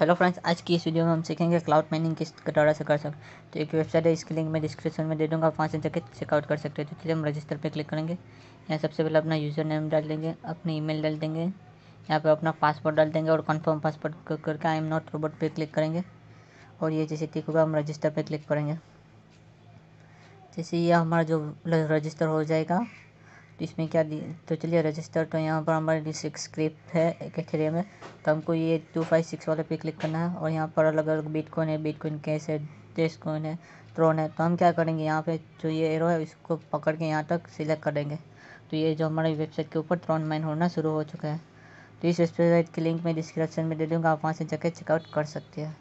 hello friends आज की इस वीडियो में हम सीखेंगे क्लाउड माइनिंग किस कटोरा से कर सकते तो एक वेबसाइट है इसकी लिंक मैं डिस्क्रिप्शन में दे दूँगा वहाँ से जाकर चेकआउट कर सकते हैं तो चलिए हम रजिस्टर पर क्लिक करेंगे यहाँ सबसे पहले अपना यूज़र नेम डाल देंगे अपनी ईमेल डाल देंगे यहाँ पर अपना पासवर्ड डाल देंगे और कन्फर्म पासवर्ड करके आई एम नॉट रोबोट पर क्लिक करेंगे और ये जैसे ठीक होगा हम रजिस्टर पर क्लिक करेंगे जैसे ये हमारा जो रजिस्टर हो जाएगा तो इसमें क्या तो चलिए रजिस्टर तो यहाँ पर हमारे लिए सिक्स है एक में तो हमको ये टू फाइव सिक्स वाले पे क्लिक करना है और यहाँ पर अलग अलग बिटकॉइन है बिटकॉइन कैश है डेस्ट कॉइन है ट्रोन है तो हम क्या करेंगे यहाँ पे जो ये एरो है इसको पकड़ के यहाँ तक सिलेक्ट करेंगे तो ये जो हमारे वेबसाइट के ऊपर ट्रोन माइन होना शुरू हो चुका है तो इस वेबसाइट की लिंक मैं डिस्क्रिप्शन में दे दूँगा आप वहाँ से जाकर चेकआउट कर सकते हैं